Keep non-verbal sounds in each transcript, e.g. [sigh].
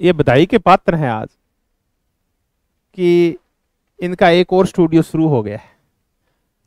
ये बधाई के पात्र हैं आज कि इनका एक और स्टूडियो शुरू हो गया है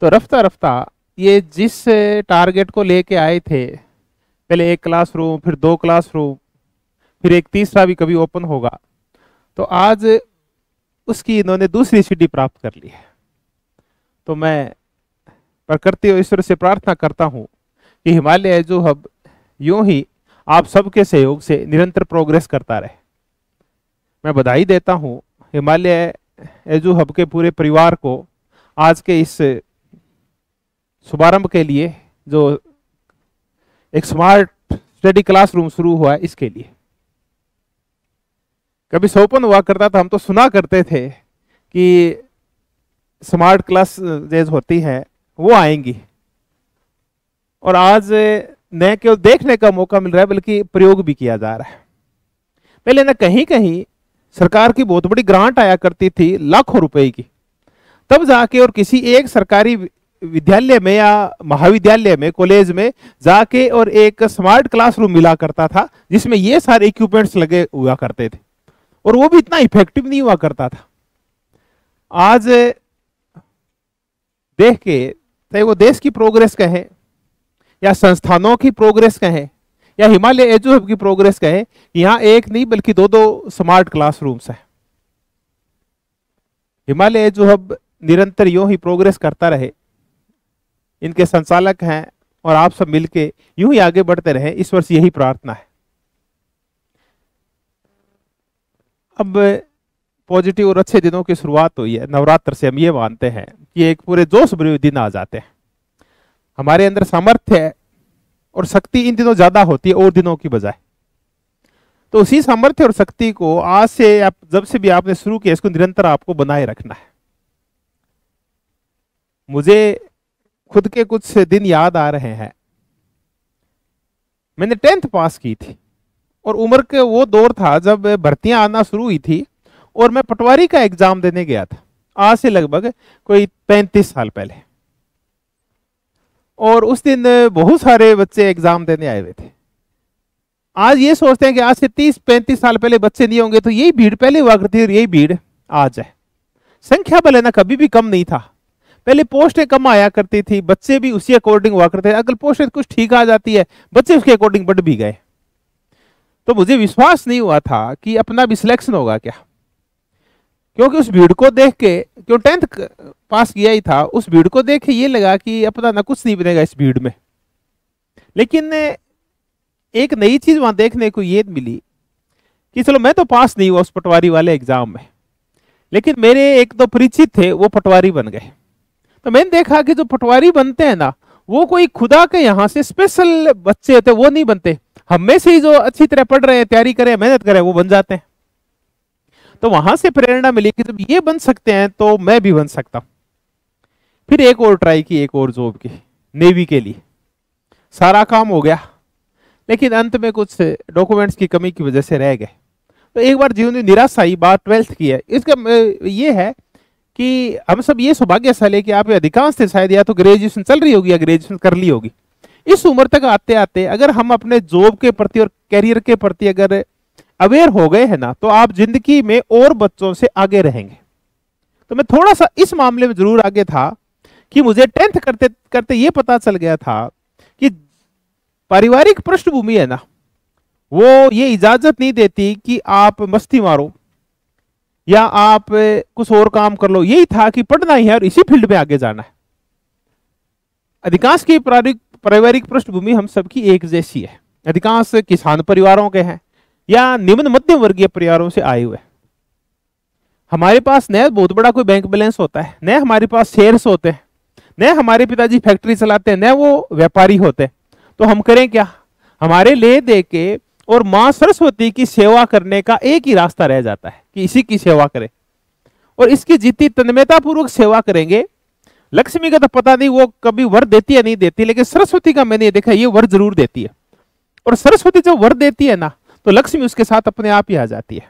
तो रफ्ता रफ्ता ये जिस टारगेट को लेके आए थे पहले एक क्लासरूम फिर दो क्लासरूम फिर एक तीसरा भी कभी ओपन होगा तो आज उसकी इन्होंने दूसरी सीढ़ी प्राप्त कर ली है तो मैं प्रकृति और ईश्वर से प्रार्थना करता हूँ कि हिमालय जो हब यूं ही आप सबके सहयोग से निरंतर प्रोग्रेस करता रहे मैं बधाई देता हूँ हिमालय एजू हब के पूरे परिवार को आज के इस शुभारंभ के लिए जो एक स्मार्ट स्टडी क्लासरूम शुरू हुआ है इसके लिए कभी सौपन हुआ करता था हम तो सुना करते थे कि स्मार्ट क्लास जेज होती है वो आएंगी और आज न केवल देखने का मौका मिल रहा है बल्कि प्रयोग भी किया जा रहा है पहले ना कहीं कहीं सरकार की बहुत बड़ी ग्रांट आया करती थी लाखों रुपए की तब जाके और किसी एक सरकारी विद्यालय में या महाविद्यालय में कॉलेज में जाके और एक स्मार्ट क्लासरूम मिला करता था जिसमें ये सारे इक्विपमेंट्स लगे हुआ करते थे और वो भी इतना इफेक्टिव नहीं हुआ करता था आज देख के चाहे वो देश की प्रोग्रेस कहे या संस्थानों की प्रोग्रेस कहें या हिमालय एजू हब की प्रोग्रेस कहें यहां एक नहीं बल्कि दो दो स्मार्ट क्लासरूम्स हैं हिमालय एजू हब निरंतर यूं ही प्रोग्रेस करता रहे इनके संचालक हैं और आप सब मिलके यूं ही आगे बढ़ते रहे इस वर्ष यही प्रार्थना है अब पॉजिटिव और अच्छे दिनों की शुरुआत हुई है नवरात्र से हम ये मानते हैं कि एक पूरे जोश भरे दिन आ जाते हैं हमारे अंदर सामर्थ्य है और शक्ति इन दिनों ज्यादा होती है और दिनों की बजाय तो उसी सामर्थ्य और शक्ति को आज से आप जब से भी आपने शुरू किया इसको निरंतर आपको बनाए रखना है मुझे खुद के कुछ दिन याद आ रहे हैं मैंने टेंथ पास की थी और उम्र के वो दौर था जब भर्तियां आना शुरू हुई थी और मैं पटवारी का एग्जाम देने गया था आज से लगभग कोई पैंतीस साल पहले और उस दिन बहुत सारे बच्चे एग्जाम देने आए हुए थे आज ये सोचते हैं कि आज से 30-35 साल पहले बच्चे नहीं होंगे तो यही भीड़ पहले हुआ करती और यही भीड़ आज है संख्या बल है ना कभी भी कम नहीं था पहले पोस्टें कम आया करती थी बच्चे भी उसी अकॉर्डिंग हुआ करते थे अगर पोस्टें कुछ ठीक आ जाती है बच्चे उसके अकॉर्डिंग बढ़ भी गए तो मुझे विश्वास नहीं हुआ था कि अपना भी सिलेक्शन होगा क्या क्योंकि उस भीड़ को देख के क्यों टेंथ पास किया ही था उस भीड़ को देख के ये लगा कि अपना ना कुछ नहीं बनेगा इस भीड़ में लेकिन एक नई चीज वहां देखने को ये मिली कि चलो मैं तो पास नहीं हुआ उस पटवारी वाले एग्जाम में लेकिन मेरे एक दो परिचित थे वो पटवारी बन गए तो मैंने देखा कि जो पटवारी बनते हैं ना वो कोई खुदा के यहाँ से स्पेशल बच्चे होते वो नहीं बनते हम में से ही जो अच्छी तरह पढ़ रहे हैं तैयारी करें मेहनत करें वो बन जाते हैं तो वहां से प्रेरणा मिली कि जब ये बन सकते हैं तो मैं भी बन सकता हूं फिर एक और ट्राई की एक और जॉब की नेवी के लिए सारा काम हो गया लेकिन अंत में कुछ डॉक्यूमेंट्स की कमी की वजह से रह गए तो एक बार जीवन में निराशा ही बात ट्वेल्थ की है इसका ये है कि हम सब ये सौभाग्यशाली कि आप अधिकांश थे शायद या तो ग्रेजुएशन चल रही होगी या ग्रेजुएशन कर ली होगी इस उम्र तक आते आते अगर हम अपने जॉब के प्रति और करियर के प्रति अगर अवेयर हो गए हैं ना तो आप जिंदगी में और बच्चों से आगे रहेंगे तो मैं थोड़ा सा इस मामले में जरूर आगे था कि मुझे टेंथ करते करते ये पता चल गया था कि पारिवारिक पृष्ठभूमि है ना वो ये इजाजत नहीं देती कि आप मस्ती मारो या आप कुछ और काम कर लो यही था कि पढ़ना ही है और इसी फील्ड में आगे जाना है अधिकांश की पारिवारिक पृष्ठभूमि हम सबकी एक जैसी है अधिकांश किसान परिवारों के हैं या निम्न मध्यम वर्गीय परिवारों से आए हुए हमारे पास न बहुत बड़ा कोई बैंक बैलेंस होता है न हमारे पास शेयर्स होते हैं न हमारे पिताजी फैक्ट्री चलाते हैं न वो व्यापारी होते हैं तो हम करें क्या हमारे ले दे के और मां सरस्वती की सेवा करने का एक ही रास्ता रह जाता है कि इसी की सेवा करें और इसकी जितनी तन्मयतापूर्वक सेवा करेंगे लक्ष्मी का तो पता नहीं वो कभी वर देती है नहीं देती लेकिन सरस्वती का मैंने देखा ये वर जरूर देती है और सरस्वती जब वर देती है ना तो लक्ष्मी उसके साथ अपने आप ही आ जाती है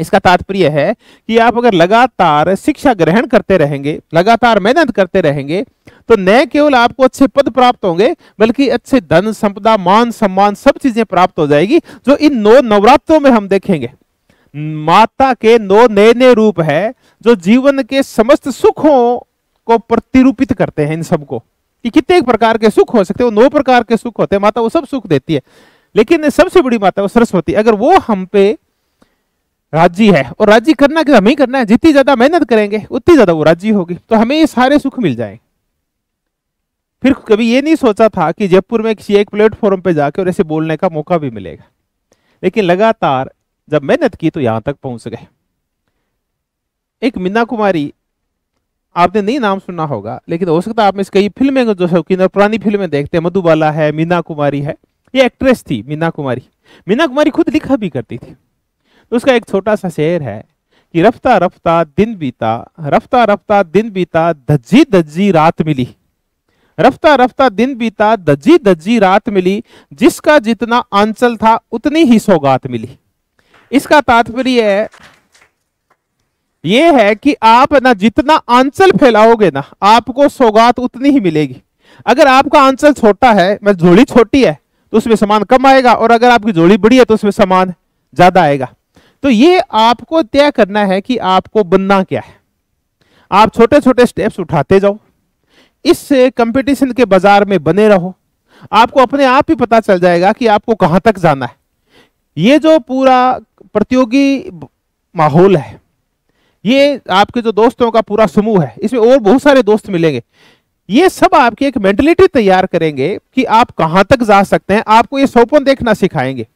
इसका तात्पर्य है कि आप अगर लगातार शिक्षा ग्रहण करते रहेंगे लगातार मेहनत करते रहेंगे तो न केवल आपको अच्छे पद प्राप्त होंगे बल्कि अच्छे धन संपदा मान सम्मान सब चीजें प्राप्त हो जाएगी जो इन नौ नवरात्रों में हम देखेंगे माता के नौ नए नए रूप है जो जीवन के समस्त सुखों को प्रतिरूपित करते हैं इन सबको कि कितने प्रकार के सुख हो सकते हैं नौ प्रकार के सुख होते हैं माता वो सब सुख देती है लेकिन सबसे बड़ी है वो सरस्वती अगर वो हम पे राजी है और राजी करना क्या हमें करना है जितनी ज्यादा मेहनत करेंगे उतनी ज्यादा वो राजी होगी तो हमें ये सारे सुख मिल जाएंगे फिर कभी ये नहीं सोचा था कि जयपुर में किसी एक प्लेटफॉर्म पे जाके और ऐसे बोलने का मौका भी मिलेगा लेकिन लगातार जब मेहनत की तो यहां तक पहुंच गए एक मीना कुमारी आपने नहीं नाम सुना होगा लेकिन हो सकता है आप में कई फिल्में जो शौकीन और पुरानी फिल्में देखते हैं मधुबाला है मीना कुमारी है ये एक्ट्रेस थी मीना कुमारी मीना कुमारी खुद लिखा भी करती थी तो उसका एक छोटा सा शेर है कि रफ्ता रफ्ता दिन बीता रफ्ता रफ्ता दिन बीता धज्जी धज्जी रात मिली रफ्ता रफ्ता दिन बीता धज्जी धज्जी रात मिली जिसका जितना आंचल था उतनी ही सौगात मिली इसका तात्पर्य है ये है कि आप ना जितना आंचल फैलाओगे ना आपको सौगात उतनी ही मिलेगी अगर आपका आंचल छोटा है मैं झोली छोटी है तो उसमें सामान कम आएगा और अगर आपकी जोड़ी बड़ी है तो उसमें सामान ज्यादा आएगा तो ये आपको तय करना है कि आपको बनना क्या है आप छोटे छोटे स्टेप्स उठाते जाओ इस कंपटीशन के बाजार में बने रहो आपको अपने आप ही पता चल जाएगा कि आपको कहां तक जाना है ये जो पूरा प्रतियोगी माहौल है ये आपके जो दोस्तों का पूरा समूह है इसमें और बहुत सारे दोस्त मिलेंगे ये सब आपकी एक मेंटेलिटी तैयार करेंगे कि आप कहां तक जा सकते हैं आपको ये सौपन देखना सिखाएंगे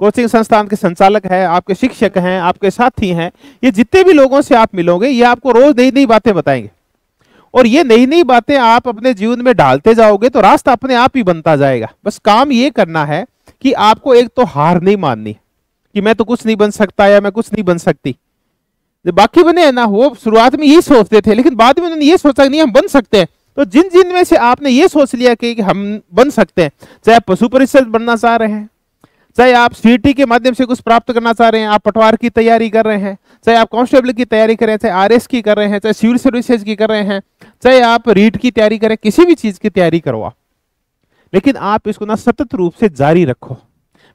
कोचिंग संस्थान के संचालक हैं आपके शिक्षक हैं आपके साथी हैं ये जितने भी लोगों से आप मिलोगे ये आपको रोज नई नई बातें बताएंगे और ये नई नई बातें आप अपने जीवन में डालते जाओगे तो रास्ता अपने आप ही बनता जाएगा बस काम ये करना है कि आपको एक तो हार नहीं माननी कि मैं तो कुछ नहीं बन सकता या मैं कुछ नहीं बन सकती बाकी बने हैं ना वो शुरुआत में यही सोचते थे लेकिन बाद में उन्होंने ये सोचा नहीं हम बन सकते हैं तो जिन जिन में से आपने ये सोच लिया कि हम बन सकते हैं चाहे आप पशु परिषद बनना चाह रहे हैं चाहे आप सीटी के माध्यम से कुछ प्राप्त करना चाह रहे हैं आप पटवार की तैयारी कर रहे हैं चाहे आप कांस्टेबल की तैयारी कर रहे हैं चाहे आरएस की कर रहे हैं चाहे सिविल सर्विसेज की कर रहे हैं चाहे आप रीट की तैयारी करें किसी भी चीज़ की तैयारी करो आप लेकिन आप इसको ना सतत रूप से जारी रखो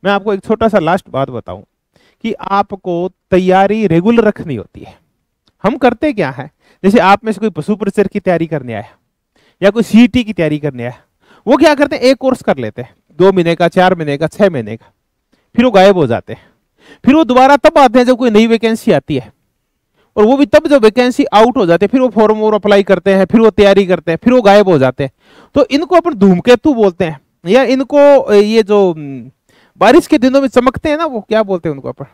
मैं आपको एक छोटा सा लास्ट बात बताऊं कि आपको तैयारी रेगुलर रखनी होती है हम करते क्या है जैसे आप में से कोई पशु परिचर की तैयारी करने आया या कोई सीटी की तैयारी करनी है वो क्या करते हैं एक कोर्स कर लेते हैं दो महीने का चार महीने का छह महीने का फिर वो गायब हो जाते हैं फिर वो दोबारा तब आते हैं जब कोई नई वैकेंसी आती है और वो भी तब जब वैकेंसी आउट हो जाती है फिर वो फॉर्म और अप्लाई करते हैं फिर वो तैयारी करते हैं फिर वो गायब हो जाते हैं तो इनको अपन धूमकेतु बोलते हैं या इनको ये जो बारिश के दिनों में चमकते हैं ना वो क्या बोलते हैं उनको अपन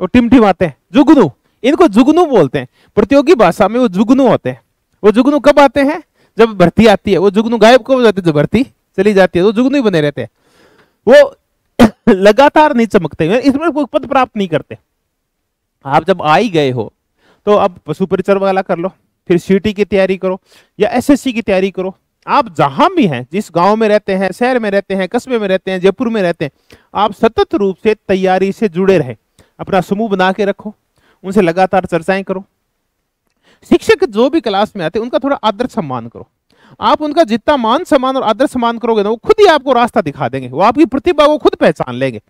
वो टिमटिमाते हैं जुगनू इनको जुगनू बोलते हैं प्रतियोगी भाषा में वो जुगनू होते हैं वो जुगनू कब आते हैं जब भर्ती आती है वो जुगनू गायब कब हो है जब भर्ती चली जाती है वो तो जुगनू ही बने रहते हैं वो [coughs] लगातार नहीं चमकते इसमें कोई पद प्राप्त नहीं करते आप जब आ ही गए हो तो अब पशु परिचर वाला कर लो फिर सीटी की तैयारी करो या एसएससी की तैयारी करो आप जहां भी हैं जिस गांव में रहते हैं शहर में रहते हैं कस्बे में रहते हैं जयपुर में रहते हैं आप सतत रूप से तैयारी से जुड़े रहें अपना समूह बना के रखो उनसे लगातार चर्चाएं करो शिक्षक जो भी क्लास में आते हैं उनका थोड़ा आदर सम्मान करो आप उनका जितना मान सम्मान और आदर सम्मान करोगे ना वो खुद ही आपको रास्ता दिखा देंगे वो आपकी प्रतिभा को खुद पहचान लेंगे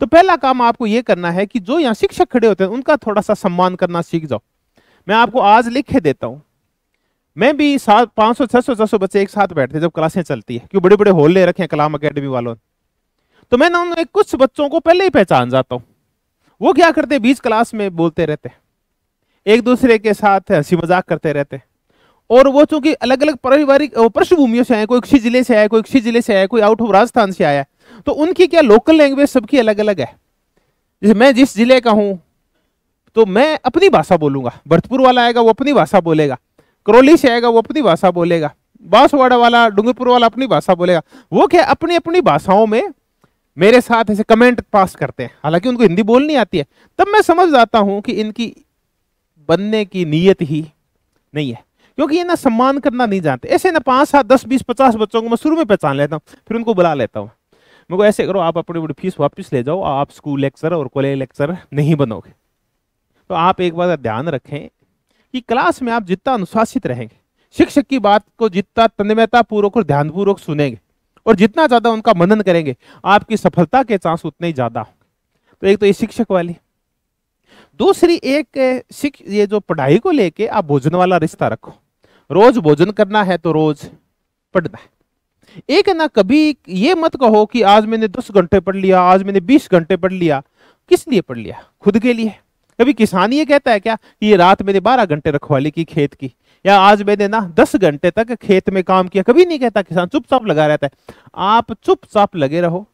तो पहला काम आपको ये करना है कि जो यहाँ शिक्षक खड़े होते हैं उनका थोड़ा सा सम्मान करना सीख जाओ मैं आपको आज लिख के देता हूँ मैं भी सात पाँच सौ छह सौ छह सौ बच्चे एक साथ बैठते जब क्लासें चलती है क्यों बड़े बड़े हॉल ले रखे हैं कलाम अकेडमी वालों ने तो मैं ना उन्हें कुछ बच्चों को पहले ही पहचान जाता हूँ वो क्या करते हैं बीच क्लास में बोलते रहते हैं एक दूसरे के साथ हंसी मजाक करते रहते और वो चूंकि अलग अलग पारिवारिक पृष्ठभूमियों से आए कोई किसी जिले से आया कोई किसी जिले से आया कोई आउट ऑफ राजस्थान से आया तो उनकी क्या लोकल लैंग्वेज सबकी अलग अलग है जैसे मैं जिस जिले का हूँ तो मैं अपनी भाषा बोलूंगा भरतपुर वाला आएगा वो अपनी भाषा बोलेगा करौली से आएगा वो अपनी भाषा बोलेगा बांसवाड़ा वाला डूंगरपुर वाला अपनी भाषा बोलेगा वो क्या अपनी अपनी भाषाओं में मेरे साथ ऐसे कमेंट पास करते हैं हालांकि उनको हिंदी बोलनी आती है तब मैं समझ जाता हूँ कि इनकी बनने की नीयत ही नहीं है क्योंकि ये ना सम्मान करना नहीं जानते ऐसे ना पाँच सात दस बीस पचास बच्चों को मैं शुरू में पहचान लेता हूँ फिर उनको बुला लेता हूँ मेरे को ऐसे करो आप अपनी बड़ी फीस वापस ले जाओ आप स्कूल लेक्चर और कॉलेज लेक्चर नहीं बनोगे तो आप एक बार ध्यान रखें कि क्लास में आप जितना अनुशासित रहेंगे शिक्षक की बात को जितना तन्मयतापूर्वक पूर्वक और ध्यानपूर्वक सुनेंगे और जितना ज़्यादा उनका मनन करेंगे आपकी सफलता के चांस उतने ही ज़्यादा होंगे तो एक तो ये शिक्षक वाली दूसरी एक शिक ये जो पढ़ाई को लेके आप भोजन वाला रिश्ता रखो रोज भोजन करना है तो रोज पढ़ना है एक ना कभी ये मत कहो कि आज मैंने दस घंटे पढ़ लिया आज मैंने बीस घंटे पढ़ लिया किस लिए पढ़ लिया खुद के लिए कभी किसान ये कहता है क्या कि ये रात मैंने बारह घंटे ली की खेत की या आज मैंने ना दस घंटे तक खेत में काम किया कभी नहीं कहता किसान चुपचाप लगा रहता है आप चुपचाप लगे रहो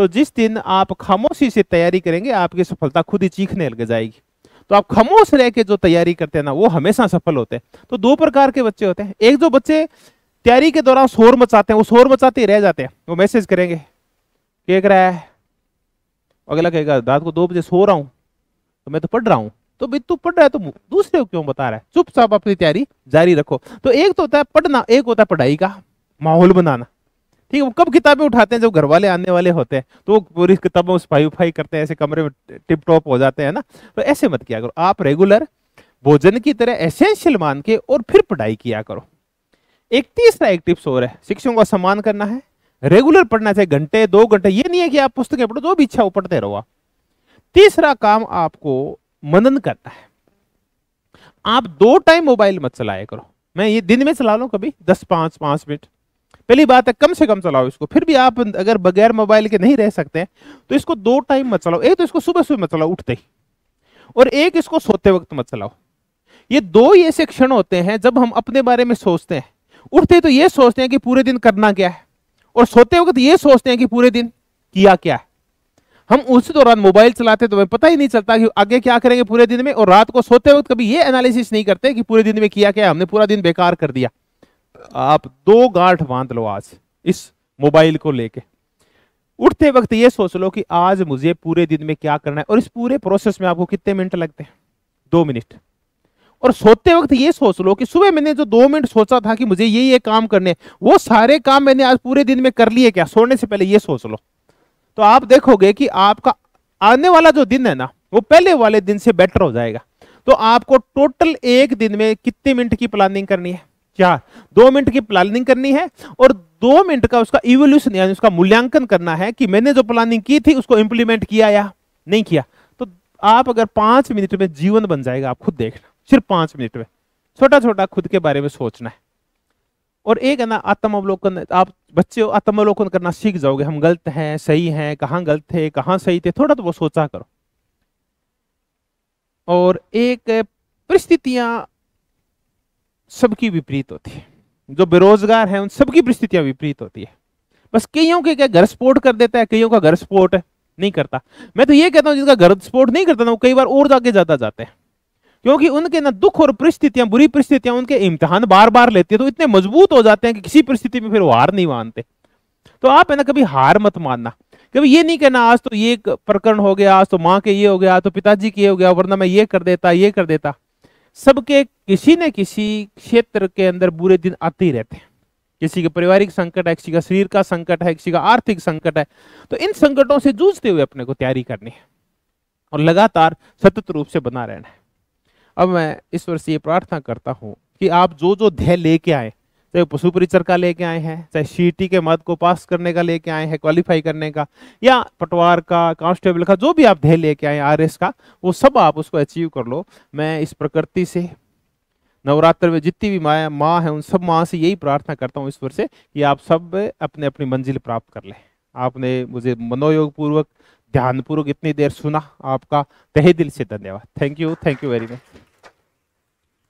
तो जिस दिन आप खामोशी से तैयारी करेंगे आपकी सफलता खुद ही चीखने लग जाएगी तो आप खामोश रह के जो तैयारी करते हैं ना वो हमेशा सफल होते हैं तो दो प्रकार के बच्चे होते हैं एक जो बच्चे तैयारी के दौरान शोर मचाते हैं वो शोर मचाते ही रह जाते हैं वो मैसेज करेंगे क्या रहा है अगला कहेगा रात को दो बजे सो रहा हूँ तो मैं तो पढ़ रहा हूँ तो भाई तू पढ़ रहा है तो दूसरे को क्यों बता रहा है चुपचाप अपनी तैयारी जारी रखो तो एक तो होता है पढ़ना एक होता है पढ़ाई का माहौल बनाना ठीक है वो कब किताबें उठाते हैं जब घर वाले आने वाले होते हैं तो वो पूरी किताबों फाई उफाई करते हैं ऐसे कमरे में टिप टॉप हो जाते हैं ना तो ऐसे मत किया करो आप रेगुलर भोजन की तरह एसेंशियल मान के और फिर पढ़ाई किया करो एक तीसरा एक टिप्स और है शिक्षकों का सम्मान करना है रेगुलर पढ़ना चाहिए घंटे दो घंटे ये नहीं है कि आप पुस्तकें पढ़ो जो भी इच्छा वो पढ़ते रहो तीसरा काम आपको मनन करना है आप दो टाइम मोबाइल मत चलाया करो मैं ये दिन में चला लो कभी दस पांच पांच मिनट पहली बात है कम से कम चलाओ इसको फिर भी आप अगर बगैर मोबाइल के नहीं रह सकते तो इसको दो टाइम मत चलाओ एक तो इसको सुबह सुबह मत चलाओ उठते ही और एक इसको सोते वक्त मत चलाओ ये दो ही ऐसे क्षण होते हैं जब हम अपने बारे में सोचते हैं उठते तो ये सोचते हैं कि पूरे दिन करना क्या है और सोते वक्त ये सोचते हैं कि पूरे दिन किया क्या है हम उसी दौरान मोबाइल चलाते तो हमें पता ही नहीं चलता कि आगे क्या करेंगे पूरे दिन में और रात को सोते वक्त कभी ये एनालिसिस नहीं करते कि पूरे दिन में किया क्या हमने पूरा दिन बेकार कर दिया आप दो गांठ बांध लो आज इस मोबाइल को लेके उठते वक्त ये सोच लो कि आज मुझे पूरे दिन में क्या करना है और इस पूरे प्रोसेस में आपको कितने मिनट लगते हैं दो मिनट और सोते वक्त ये सोच लो कि सुबह मैंने जो दो मिनट सोचा था कि मुझे ये ये काम करने वो सारे काम मैंने आज पूरे दिन में कर लिए क्या सोने से पहले ये सोच लो तो आप देखोगे कि आपका आने वाला जो दिन है ना वो पहले वाले दिन से बेटर हो जाएगा तो आपको टोटल एक दिन में कितने मिनट की प्लानिंग करनी है क्या दो मिनट की प्लानिंग करनी है और दो मिनट का उसका इवोल्यूशन यानी उसका मूल्यांकन करना है कि मैंने जो प्लानिंग की थी उसको इंप्लीमेंट किया या नहीं किया तो आप अगर पांच मिनट में जीवन बन जाएगा आप खुद देखना सिर्फ पांच मिनट में छोटा छोटा खुद के बारे में सोचना है और एक है ना अवलोकन आप बच्चे आत्मावलोकन करना सीख जाओगे हम गलत हैं सही हैं कहाँ गलत थे कहाँ सही थे थोड़ा तो वो सोचा करो और एक परिस्थितियां सबकी विपरीत होती है जो बेरोजगार है उन सबकी परिस्थितियां विपरीत होती है बस कईयों के क्या घर स्पोर्ट कर देता है कईयों का घर स्पोर्ट नहीं करता मैं तो ये कहता हूं जिसका घर स्पोर्ट नहीं करता ना तो वो कई बार और आगे ज्यादा जाते हैं क्योंकि उनके ना दुख और परिस्थितियां बुरी परिस्थितियां उनके इम्तिहान बार बार लेती है तो इतने मजबूत हो जाते हैं कि किसी परिस्थिति में फिर वो हार नहीं मानते तो आप है ना कभी हार मत मानना कभी ये नहीं कहना आज तो ये प्रकरण हो गया आज तो माँ के ये हो गया तो पिताजी के ये हो गया वरना मैं ये कर देता ये कर देता सबके किसी न किसी क्षेत्र के अंदर बुरे दिन आते ही रहते हैं किसी के पारिवारिक संकट है किसी का शरीर का संकट है किसी का आर्थिक संकट है तो इन संकटों से जूझते हुए अपने को तैयारी करनी है और लगातार सतत रूप से बना रहना है अब मैं ईश्वर से ये प्रार्थना करता हूँ कि आप जो जो ध्यय लेके आए चाहे तो पशु परिचर का लेके आए हैं चाहे सीटी के मद को पास करने का लेके आए हैं क्वालिफाई करने का या पटवार का कांस्टेबल का जो भी आप ध्येय लेके आए आर का वो सब आप उसको अचीव कर लो मैं इस प्रकृति से नवरात्र में जितनी भी माया माँ है उन सब माँ से यही प्रार्थना करता हूँ ईश्वर से कि आप सब अपने अपनी मंजिल प्राप्त कर लें आपने मुझे मनोयोग पूर्वक ध्यानपूर्वक इतनी देर सुना आपका तहे दिल से धन्यवाद thank you thank you very much